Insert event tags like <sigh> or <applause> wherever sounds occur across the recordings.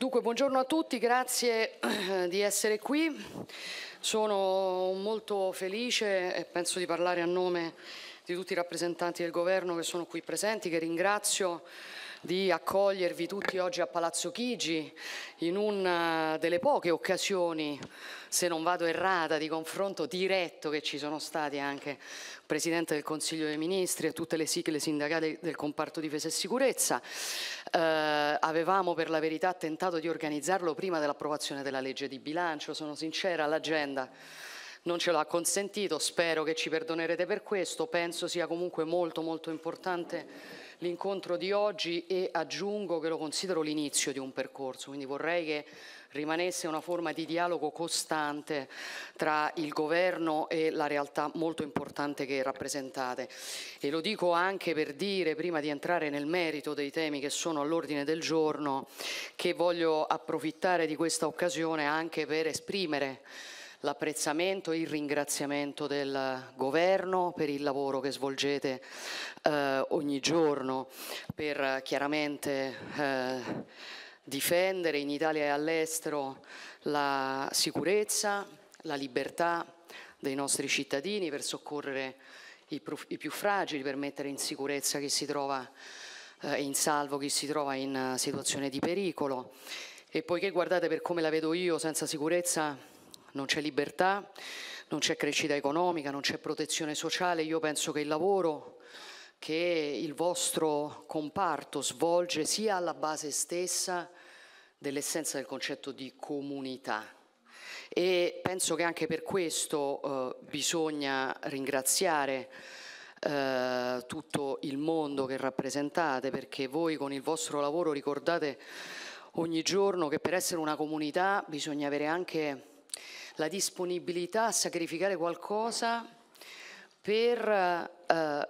Dunque, buongiorno a tutti, grazie eh, di essere qui. Sono molto felice e penso di parlare a nome di tutti i rappresentanti del governo che sono qui presenti, che ringrazio di accogliervi tutti oggi a Palazzo Chigi in una delle poche occasioni, se non vado errata, di confronto diretto che ci sono stati anche il Presidente del Consiglio dei Ministri e tutte le sigle sindacali del comparto difesa e sicurezza. Eh, avevamo per la verità tentato di organizzarlo prima dell'approvazione della legge di bilancio, sono sincera, l'agenda non ce l'ha consentito, spero che ci perdonerete per questo, penso sia comunque molto molto importante l'incontro di oggi e aggiungo che lo considero l'inizio di un percorso, quindi vorrei che rimanesse una forma di dialogo costante tra il governo e la realtà molto importante che rappresentate. E lo dico anche per dire, prima di entrare nel merito dei temi che sono all'ordine del giorno, che voglio approfittare di questa occasione anche per esprimere l'apprezzamento e il ringraziamento del governo per il lavoro che svolgete eh, ogni giorno per chiaramente eh, difendere in Italia e all'estero la sicurezza, la libertà dei nostri cittadini, per soccorrere i, i più fragili, per mettere in sicurezza chi si trova eh, in salvo, chi si trova in uh, situazione di pericolo. E poiché guardate per come la vedo io, senza sicurezza non c'è libertà, non c'è crescita economica, non c'è protezione sociale. Io penso che il lavoro che il vostro comparto svolge sia alla base stessa dell'essenza del concetto di comunità. E penso che anche per questo eh, bisogna ringraziare eh, tutto il mondo che rappresentate, perché voi con il vostro lavoro ricordate ogni giorno che per essere una comunità bisogna avere anche la disponibilità a sacrificare qualcosa per, eh,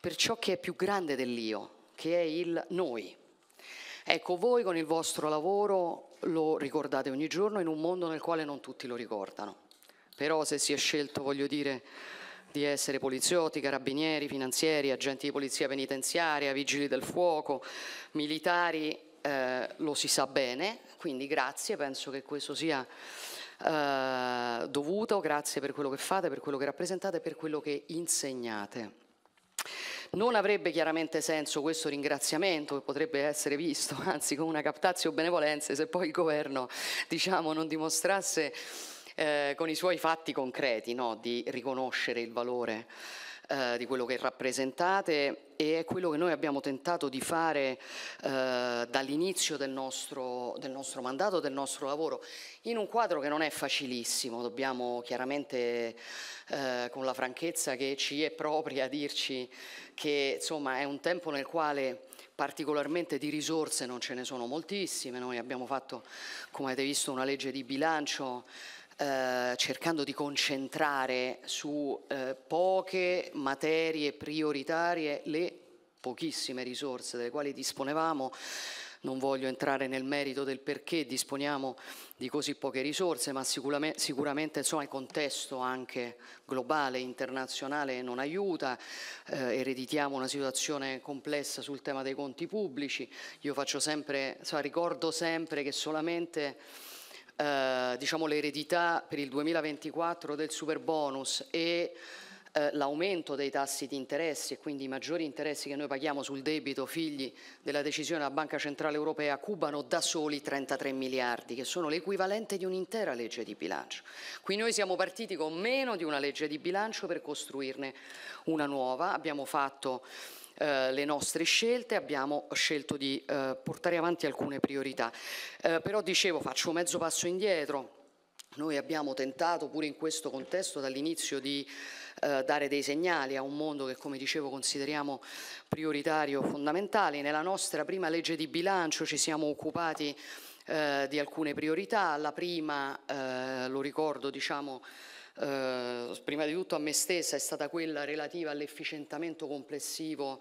per ciò che è più grande dell'io, che è il noi. Ecco, voi con il vostro lavoro lo ricordate ogni giorno in un mondo nel quale non tutti lo ricordano. Però se si è scelto, voglio dire, di essere poliziotti, carabinieri, finanzieri, agenti di polizia penitenziaria, vigili del fuoco, militari, eh, lo si sa bene, quindi grazie, penso che questo sia eh, dovuto, grazie per quello che fate, per quello che rappresentate e per quello che insegnate. Non avrebbe chiaramente senso questo ringraziamento che potrebbe essere visto, <laughs> anzi come una captazio benevolenze, se poi il governo diciamo, non dimostrasse eh, con i suoi fatti concreti no, di riconoscere il valore eh, di quello che rappresentate e è quello che noi abbiamo tentato di fare eh, dall'inizio del nostro, del nostro mandato, del nostro lavoro, in un quadro che non è facilissimo, dobbiamo chiaramente eh, con la franchezza che ci è propria dirci che insomma è un tempo nel quale particolarmente di risorse non ce ne sono moltissime, noi abbiamo fatto come avete visto una legge di bilancio eh, cercando di concentrare su eh, poche materie prioritarie le pochissime risorse delle quali disponevamo. Non voglio entrare nel merito del perché disponiamo di così poche risorse, ma sicuramente, sicuramente insomma, il contesto anche globale, e internazionale non aiuta, eh, ereditiamo una situazione complessa sul tema dei conti pubblici. Io faccio sempre, insomma, ricordo sempre che solamente eh, diciamo, l'eredità per il 2024 del super bonus e eh, l'aumento dei tassi di interessi e quindi i maggiori interessi che noi paghiamo sul debito figli della decisione della Banca Centrale Europea cubano da soli 33 miliardi, che sono l'equivalente di un'intera legge di bilancio. Qui noi siamo partiti con meno di una legge di bilancio per costruirne una nuova, abbiamo fatto eh, le nostre scelte, abbiamo scelto di eh, portare avanti alcune priorità. Eh, però dicevo, faccio mezzo passo indietro. Noi abbiamo tentato pure in questo contesto dall'inizio di eh, dare dei segnali a un mondo che come dicevo consideriamo prioritario, fondamentale. Nella nostra prima legge di bilancio ci siamo occupati eh, di alcune priorità. La prima, eh, lo ricordo, diciamo, eh, prima di tutto a me stessa è stata quella relativa all'efficientamento complessivo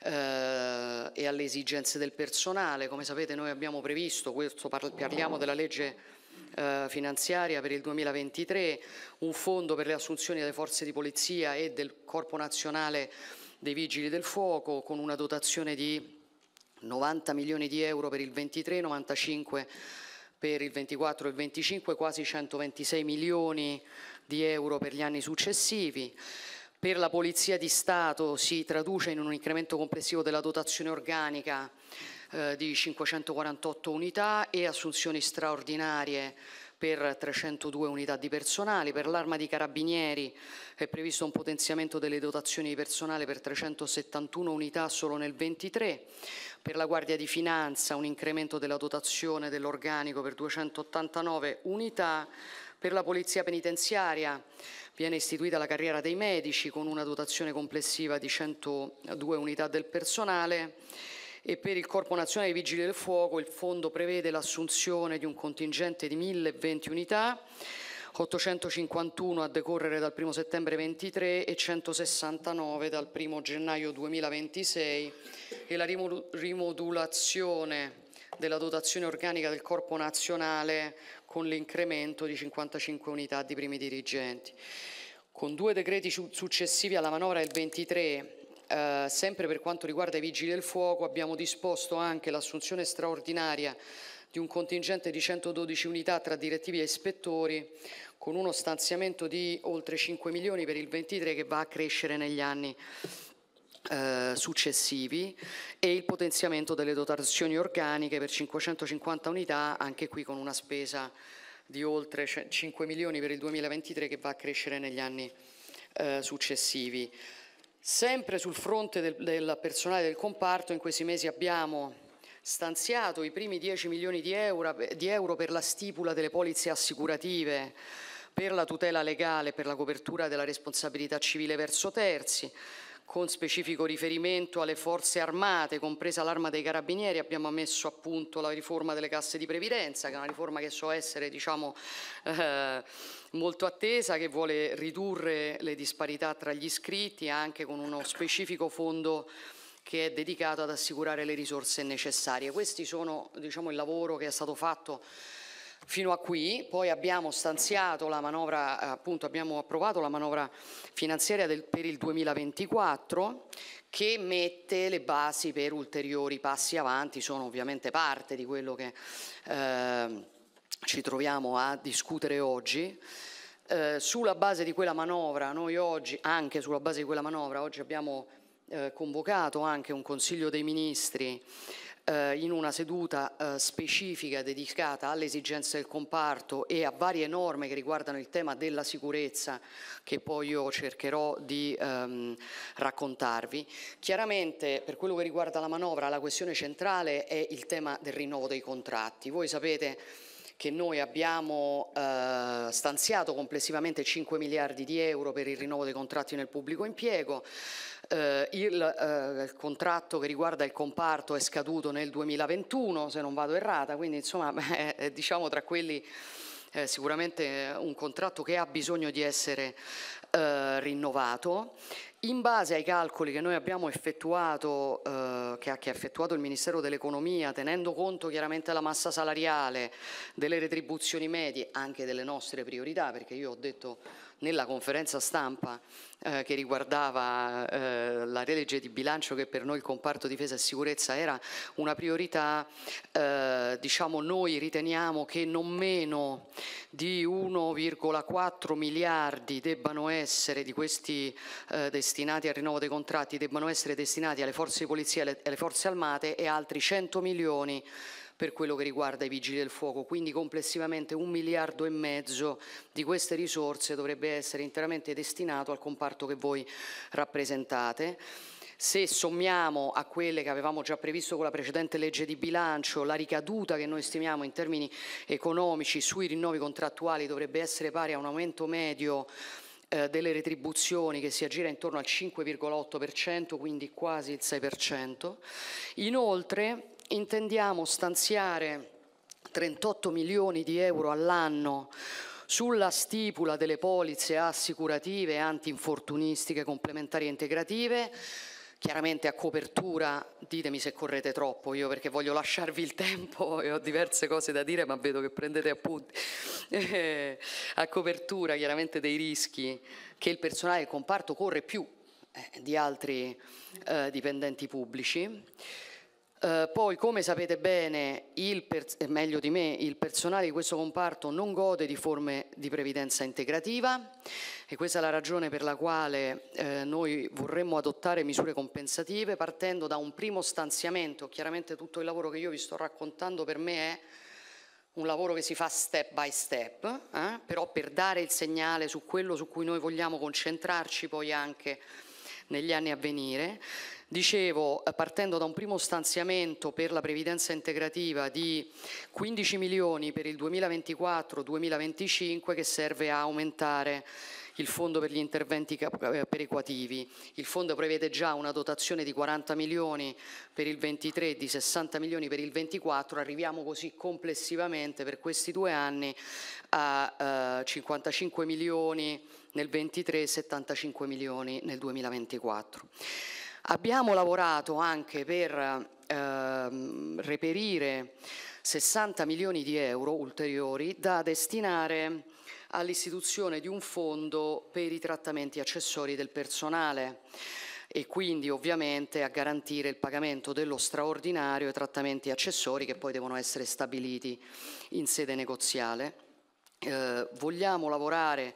eh, e alle esigenze del personale. Come sapete noi abbiamo previsto, questo parliamo della legge eh, finanziaria per il 2023, un fondo per le assunzioni delle forze di polizia e del Corpo Nazionale dei Vigili del Fuoco con una dotazione di 90 milioni di euro per il 23, 95 milioni per il 24 e il 25 quasi 126 milioni di euro per gli anni successivi. Per la Polizia di Stato si traduce in un incremento complessivo della dotazione organica eh, di 548 unità e assunzioni straordinarie per 302 unità di personale, per l'arma di carabinieri è previsto un potenziamento delle dotazioni di personale per 371 unità solo nel 23, per la Guardia di Finanza un incremento della dotazione dell'organico per 289 unità, per la Polizia Penitenziaria viene istituita la carriera dei medici con una dotazione complessiva di 102 unità del personale e per il Corpo Nazionale dei Vigili del Fuoco il fondo prevede l'assunzione di un contingente di 1020 unità 851 a decorrere dal 1 settembre 23 e 169 dal 1 gennaio 2026 e la rimodulazione della dotazione organica del Corpo Nazionale con l'incremento di 55 unità di primi dirigenti. Con due decreti successivi alla manovra del 23 eh, sempre per quanto riguarda i vigili del fuoco abbiamo disposto anche l'assunzione straordinaria di un contingente di 112 unità tra direttivi e ispettori con uno stanziamento di oltre 5 milioni per il 23 che va a crescere negli anni eh, successivi e il potenziamento delle dotazioni organiche per 550 unità, anche qui con una spesa di oltre 5 milioni per il 2023 che va a crescere negli anni eh, successivi. Sempre sul fronte del, del personale del comparto in questi mesi abbiamo stanziato i primi 10 milioni di euro, di euro per la stipula delle polizze assicurative per la tutela legale, per la copertura della responsabilità civile verso terzi, con specifico riferimento alle forze armate, compresa l'arma dei carabinieri, abbiamo messo a punto la riforma delle casse di previdenza, che è una riforma che so essere diciamo, eh, molto attesa, che vuole ridurre le disparità tra gli iscritti anche con uno specifico fondo che è dedicato ad assicurare le risorse necessarie. Questi sono diciamo, il lavoro che è stato fatto fino a qui, poi abbiamo stanziato la manovra, appunto abbiamo approvato la manovra finanziaria del, per il 2024 che mette le basi per ulteriori passi avanti, sono ovviamente parte di quello che eh, ci troviamo a discutere oggi. Eh, sulla base di quella manovra, noi oggi, anche sulla base di quella manovra, oggi abbiamo eh, convocato anche un Consiglio dei Ministri eh, in una seduta eh, specifica dedicata alle esigenze del comparto e a varie norme che riguardano il tema della sicurezza che poi io cercherò di ehm, raccontarvi. Chiaramente per quello che riguarda la manovra la questione centrale è il tema del rinnovo dei contratti. Voi sapete che noi abbiamo eh, stanziato complessivamente 5 miliardi di euro per il rinnovo dei contratti nel pubblico impiego, eh, il, eh, il, contratto che riguarda il comparto è scaduto nel 2021 se non vado errata, quindi insomma beh, <laughs> è, diciamo tra quelli sicuramente un contratto che ha bisogno di essere eh, rinnovato in base ai calcoli che noi abbiamo effettuato, eh, che, ha, effettuato il Ministero dell'Economia, tenendo conto chiaramente della massa salariale, delle retribuzioni medie, anche delle nostre priorità, perché io ho detto nella conferenza stampa eh, che riguardava eh, la legge di bilancio che per noi il comparto difesa e sicurezza era una priorità, eh, diciamo noi riteniamo che non meno di 1,4 miliardi debbano essere di questi eh, destinati al rinnovo dei contratti debbano essere destinati alle forze di polizia e alle forze armate e altri 100 milioni per quello che riguarda i vigili del fuoco, quindi complessivamente un miliardo e mezzo di queste risorse dovrebbe essere interamente destinato al comparto che voi rappresentate. Se sommiamo a quelle che avevamo già previsto con la precedente legge di bilancio, la ricaduta che noi stimiamo in termini economici sui rinnovi contrattuali dovrebbe essere pari a un aumento medio eh, delle retribuzioni che si aggira intorno al 5,8%, quindi quasi il 6%. Inoltre intendiamo stanziare 38 milioni di euro all'anno sulla stipula delle polizze assicurative antinfortunistiche complementari e integrative chiaramente a copertura, ditemi se correte troppo io perché voglio lasciarvi il tempo e ho diverse cose da dire ma vedo che prendete appunti, eh, a copertura chiaramente dei rischi che il personale del comparto corre più eh, di altri eh, dipendenti pubblici. Eh, poi, come sapete bene, eh, meglio di me, il personale di questo comparto non gode di forme di previdenza integrativa e questa è la ragione per la quale eh, noi vorremmo adottare misure compensative partendo da un primo stanziamento. Chiaramente tutto il lavoro che io vi sto raccontando per me è un lavoro che si fa step by step, eh? però per dare il segnale su quello su cui noi vogliamo concentrarci poi anche negli anni a venire. Dicevo, eh, partendo da un primo stanziamento per la previdenza integrativa di 15 milioni per il 2024-2025 che serve a aumentare il fondo per gli interventi eh, perequativi. Il fondo prevede già una dotazione di 40 milioni per il 23 e di 60 milioni per il 24, arriviamo così complessivamente per questi due anni a eh, 55 milioni nel 23 e 75 milioni nel 2024. Abbiamo lavorato anche per ehm, reperire 60 milioni di euro ulteriori da destinare all'istituzione di un fondo per i trattamenti accessori del personale e quindi ovviamente a garantire il pagamento dello straordinario e trattamenti accessori che poi devono essere stabiliti in sede negoziale. Eh, vogliamo lavorare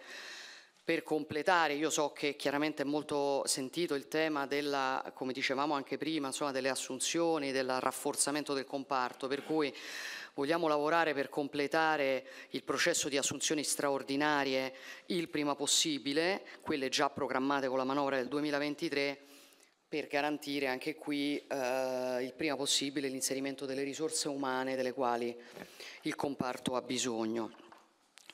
per completare, io so che chiaramente è molto sentito il tema della, come dicevamo anche prima, insomma, delle assunzioni, del rafforzamento del comparto, per cui Vogliamo lavorare per completare il processo di assunzioni straordinarie il prima possibile, quelle già programmate con la manovra del 2023, per garantire anche qui eh, il prima possibile l'inserimento delle risorse umane delle quali il comparto ha bisogno.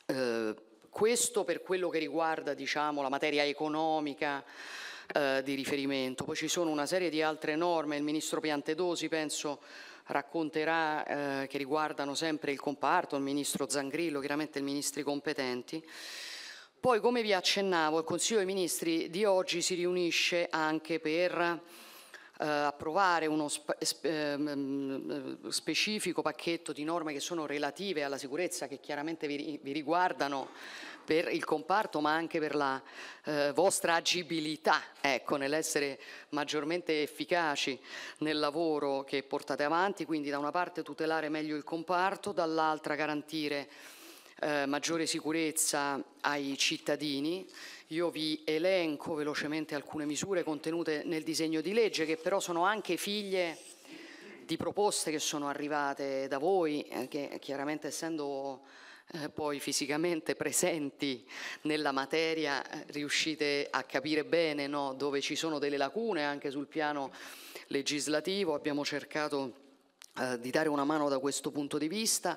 Eh, questo per quello che riguarda diciamo, la materia economica eh, di riferimento. Poi ci sono una serie di altre norme, il Ministro Piantedosi penso racconterà eh, che riguardano sempre il comparto, il ministro Zangrillo, chiaramente i ministri competenti. Poi, come vi accennavo, il Consiglio dei Ministri di oggi si riunisce anche per eh, approvare uno sp ehm, ehm, specifico pacchetto di norme che sono relative alla sicurezza che chiaramente vi, vi riguardano per il comparto ma anche per la eh, vostra agibilità ecco, nell'essere maggiormente efficaci nel lavoro che portate avanti, quindi da una parte tutelare meglio il comparto, dall'altra garantire eh, maggiore sicurezza ai cittadini io vi elenco velocemente alcune misure contenute nel disegno di legge che però sono anche figlie di proposte che sono arrivate da voi, eh, che chiaramente essendo eh, poi fisicamente <laughs> presenti nella materia eh, riuscite a capire bene no, dove ci sono delle lacune anche sul piano legislativo, abbiamo cercato eh, di dare una mano da questo punto di vista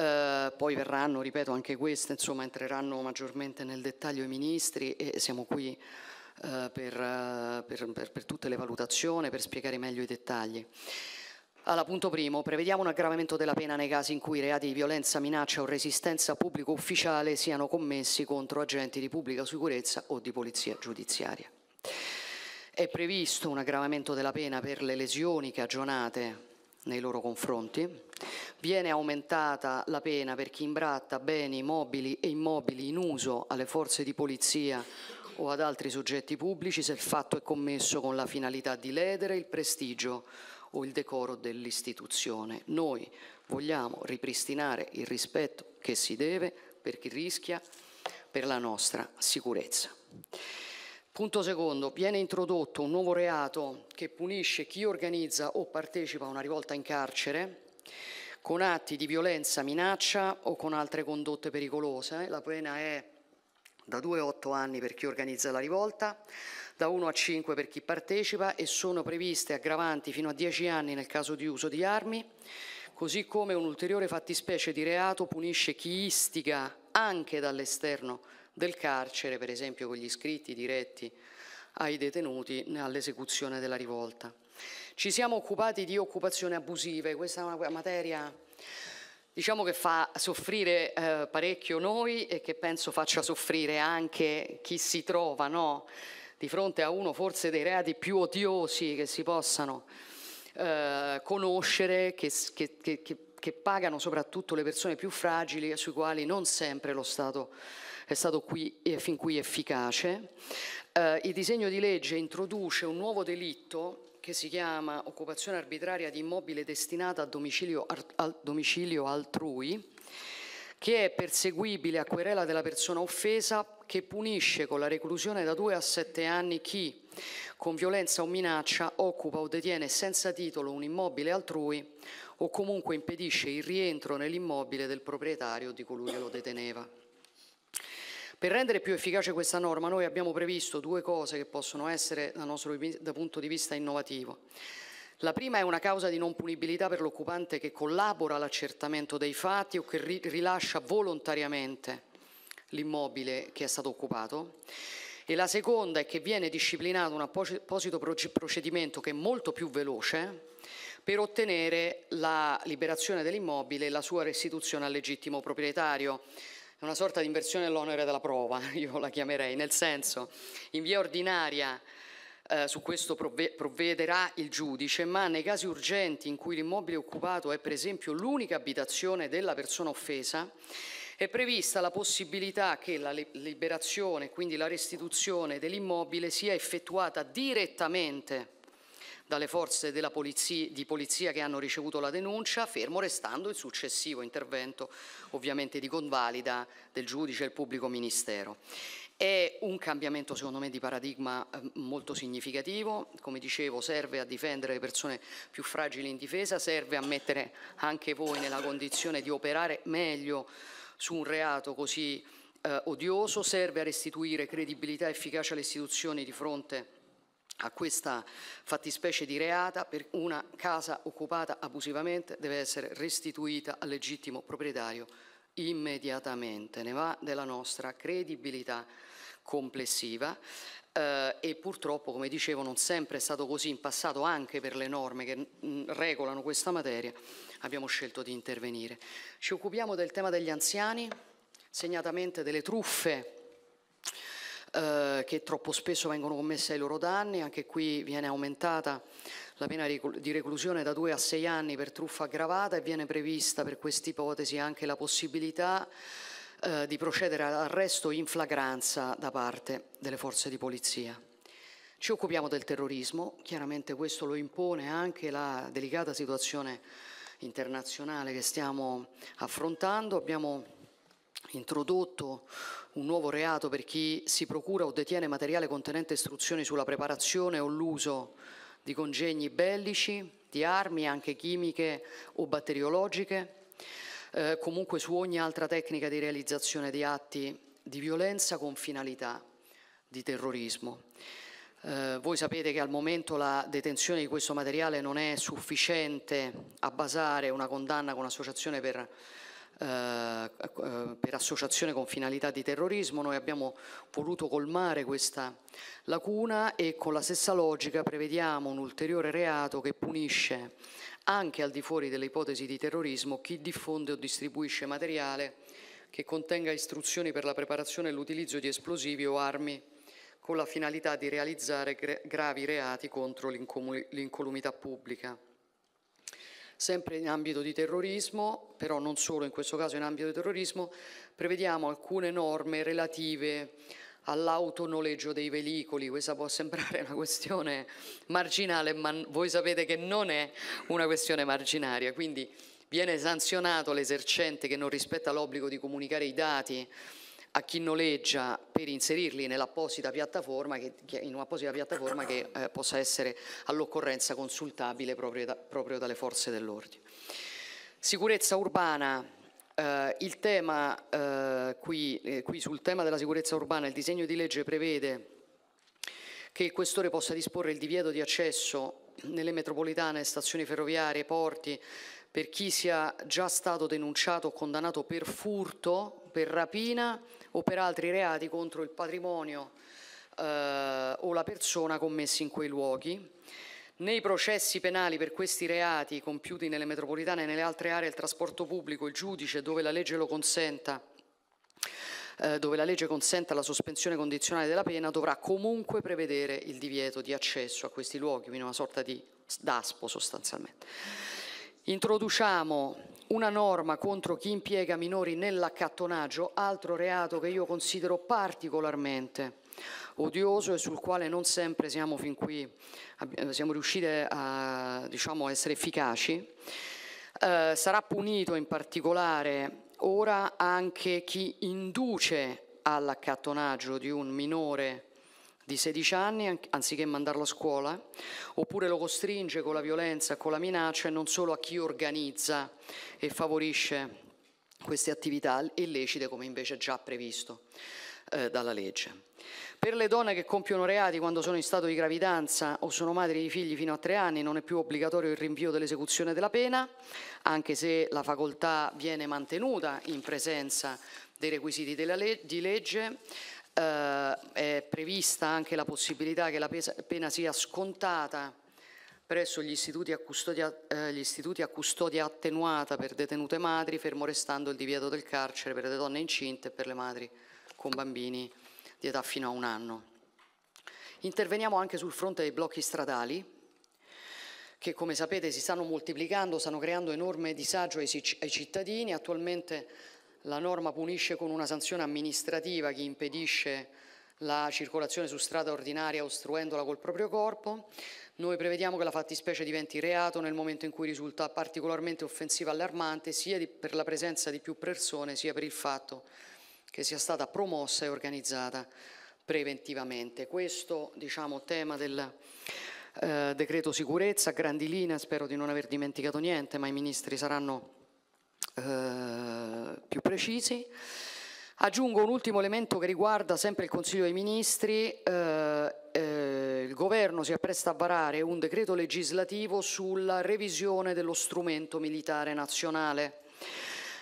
eh, poi verranno, ripeto, anche queste, insomma, entreranno maggiormente nel dettaglio i ministri e siamo qui eh, per, eh, per, per, per tutte le valutazioni, per spiegare meglio i dettagli. Allora, punto primo, prevediamo un aggravamento della pena nei casi in cui i reati di violenza, minaccia o resistenza a pubblico ufficiale siano commessi contro agenti di pubblica sicurezza o di polizia giudiziaria. È previsto un aggravamento della pena per le lesioni cagionate nei loro confronti. Viene aumentata la pena per chi imbratta beni mobili e immobili in uso alle forze di polizia o ad altri soggetti pubblici se il fatto è commesso con la finalità di ledere il prestigio o il decoro dell'istituzione. Noi vogliamo ripristinare il rispetto che si deve per chi rischia per la nostra sicurezza. Punto secondo, viene introdotto un nuovo reato che punisce chi organizza o partecipa a una rivolta in carcere con atti di violenza, minaccia o con altre condotte pericolose. La pena è da 2 a 8 anni per chi organizza la rivolta, da 1 a 5 per chi partecipa e sono previste aggravanti fino a 10 anni nel caso di uso di armi, così come un ulteriore fattispecie di reato punisce chi istiga anche dall'esterno del carcere, per esempio con gli iscritti diretti ai detenuti all'esecuzione della rivolta. Ci siamo occupati di occupazioni abusive, questa è una materia diciamo che fa soffrire eh, parecchio noi e che penso faccia soffrire anche chi si trova no? di fronte a uno forse dei reati più odiosi che si possano eh, conoscere, che, che, che, che pagano soprattutto le persone più fragili e sui quali non sempre lo Stato è stato qui, eh, fin qui efficace. Eh, il disegno di legge introduce un nuovo delitto che si chiama occupazione arbitraria di immobile destinata a domicilio, al domicilio altrui, che è perseguibile a querela della persona offesa che punisce con la reclusione da 2 a 7 anni chi con violenza o minaccia occupa o detiene senza titolo un immobile altrui o comunque impedisce il rientro nell'immobile del proprietario di colui che lo deteneva. Per rendere più efficace questa norma noi abbiamo previsto due cose che possono essere dal nostro da punto di vista innovativo. La prima è una causa di non punibilità per l'occupante che collabora all'accertamento dei fatti o che ri rilascia volontariamente l'immobile che è stato occupato e la seconda è che viene disciplinato un apposito procedimento che è molto più veloce per ottenere la liberazione dell'immobile e la sua restituzione al legittimo proprietario è una sorta di inversione dell'onere della prova, <laughs> io la chiamerei, nel senso, in via ordinaria eh, su questo provvederà il giudice, ma nei casi urgenti in cui l'immobile occupato è per esempio l'unica abitazione della persona offesa, è prevista la possibilità che la liberazione, quindi la restituzione dell'immobile, sia effettuata direttamente dalle forze polizia, di polizia che hanno ricevuto la denuncia, fermo restando il successivo intervento ovviamente di convalida del giudice e del pubblico ministero. È un cambiamento secondo me di paradigma ehm, molto significativo, come dicevo serve a difendere le persone più fragili in difesa, serve a mettere anche voi nella condizione di operare meglio su un reato così eh, odioso, serve a restituire credibilità e efficacia alle istituzioni di fronte a questa fattispecie di reata per una casa occupata abusivamente deve essere restituita al legittimo proprietario immediatamente. Ne va della nostra credibilità complessiva. Eh, e purtroppo, come dicevo, non sempre è stato così in passato, anche per le norme che mm, regolano questa materia, abbiamo scelto di intervenire. Ci occupiamo del tema degli anziani, segnatamente delle truffe eh, che troppo spesso vengono commesse ai loro danni, anche qui viene aumentata la pena di reclusione da due a sei anni per truffa aggravata e viene prevista per questa ipotesi anche la possibilità eh, di procedere all'arresto in flagranza da parte delle forze di polizia. Ci occupiamo del terrorismo, chiaramente questo lo impone anche la delicata situazione internazionale che stiamo affrontando. Abbiamo introdotto un nuovo reato per chi si procura o detiene materiale contenente istruzioni sulla preparazione o l'uso di congegni bellici, di armi anche chimiche o batteriologiche, eh, comunque su ogni altra tecnica di realizzazione di atti di violenza con finalità di terrorismo. Eh, voi sapete che al momento la detenzione di questo materiale non è sufficiente a basare una condanna con associazione per eh, eh, per associazione con finalità di terrorismo, noi abbiamo voluto colmare questa lacuna e con la stessa logica prevediamo un ulteriore reato che punisce anche al di fuori delle ipotesi di terrorismo chi diffonde o distribuisce materiale che contenga istruzioni per la preparazione e l'utilizzo di esplosivi o armi con la finalità di realizzare gravi reati contro l'incolumità pubblica. Sempre in ambito di terrorismo, però non solo in questo caso in ambito di terrorismo, prevediamo alcune norme relative all'autonoleggio dei veicoli. Questa può sembrare una questione marginale, ma voi sapete che non è una questione marginaria, quindi viene sanzionato l'esercente che non rispetta l'obbligo di comunicare i dati a chi noleggia per inserirli nell'apposita piattaforma che, in un'apposita piattaforma che eh, possa essere all'occorrenza consultabile proprio, da, proprio dalle forze dell'ordine. Sicurezza urbana, eh, tema, eh, qui, eh, qui sul tema della sicurezza urbana il disegno di legge prevede che il questore possa disporre il divieto di accesso nelle metropolitane, stazioni ferroviarie, porti, per chi sia già stato denunciato o condannato per furto, per rapina o per altri reati contro il patrimonio eh, o la persona commessi in quei luoghi. Nei processi penali per questi reati compiuti nelle metropolitane e nelle altre aree del trasporto pubblico, il giudice, dove la legge lo consenta, eh, dove la legge consenta la sospensione condizionale della pena, dovrà comunque prevedere il divieto di accesso a questi luoghi, quindi una sorta di DASPO sostanzialmente. Introduciamo una norma contro chi impiega minori nell'accattonaggio, altro reato che io considero particolarmente odioso e sul quale non sempre siamo fin qui, siamo riusciti a diciamo, essere efficaci. Eh, sarà punito in particolare ora anche chi induce all'accattonaggio di un minore di 16 anni anziché mandarlo a scuola, oppure lo costringe con la violenza, con la minaccia e non solo a chi organizza e favorisce queste attività illecite come invece già previsto eh, dalla legge. Per le donne che compiono reati quando sono in stato di gravidanza o sono madri di figli fino a tre anni non è più obbligatorio il rinvio dell'esecuzione della pena, anche se la facoltà viene mantenuta in presenza dei requisiti leg di legge. Eh, è prevista anche la possibilità che la pena sia scontata presso gli istituti, a custodia, eh, gli istituti a custodia attenuata per detenute madri, fermo restando il divieto del carcere per le donne incinte e per le madri con bambini di età fino a un anno. Interveniamo anche sul fronte dei blocchi stradali, che come sapete si stanno moltiplicando, stanno creando enorme disagio ai, ai cittadini. Attualmente la norma punisce con una sanzione amministrativa chi impedisce la circolazione su strada ordinaria ostruendola col proprio corpo. Noi prevediamo che la fattispecie diventi reato nel momento in cui risulta particolarmente offensiva e allarmante sia per la presenza di più persone sia per il fatto che sia stata promossa e organizzata preventivamente. Questo diciamo tema del eh, decreto sicurezza, a grandi linee, spero di non aver dimenticato niente, ma i ministri saranno eh, più precisi. Aggiungo un ultimo elemento che riguarda sempre il Consiglio dei Ministri. Eh, eh, il Governo si appresta a varare un decreto legislativo sulla revisione dello strumento militare nazionale.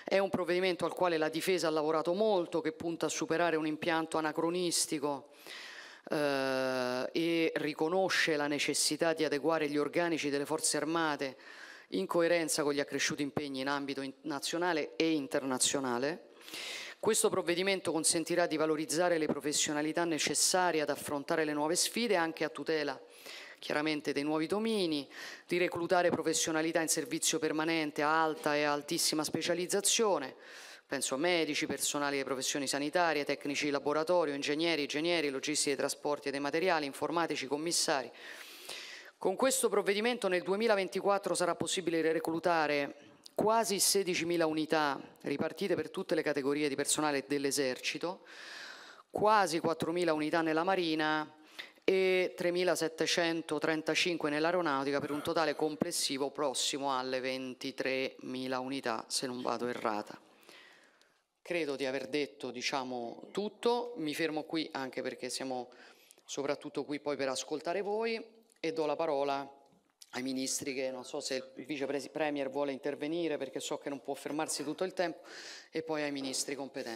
È un provvedimento al quale la Difesa ha lavorato molto, che punta a superare un impianto anacronistico eh, e riconosce la necessità di adeguare gli organici delle forze armate in coerenza con gli accresciuti impegni in ambito nazionale e internazionale. Questo provvedimento consentirà di valorizzare le professionalità necessarie ad affrontare le nuove sfide anche a tutela chiaramente dei nuovi domini, di reclutare professionalità in servizio permanente a alta e altissima specializzazione, penso a medici, personali delle professioni sanitarie, tecnici di laboratorio, ingegneri, ingegneri, logistici dei trasporti e dei materiali, informatici, commissari, con questo provvedimento nel 2024 sarà possibile reclutare quasi 16.000 unità ripartite per tutte le categorie di personale dell'esercito, quasi 4.000 unità nella marina e 3.735 nell'aeronautica per un totale complessivo prossimo alle 23.000 unità se non vado errata. Credo di aver detto diciamo, tutto, mi fermo qui anche perché siamo soprattutto qui poi per ascoltare voi e do la parola ai ministri che non so se il vice premier vuole intervenire perché so che non può fermarsi tutto il tempo e poi ai ministri competenti.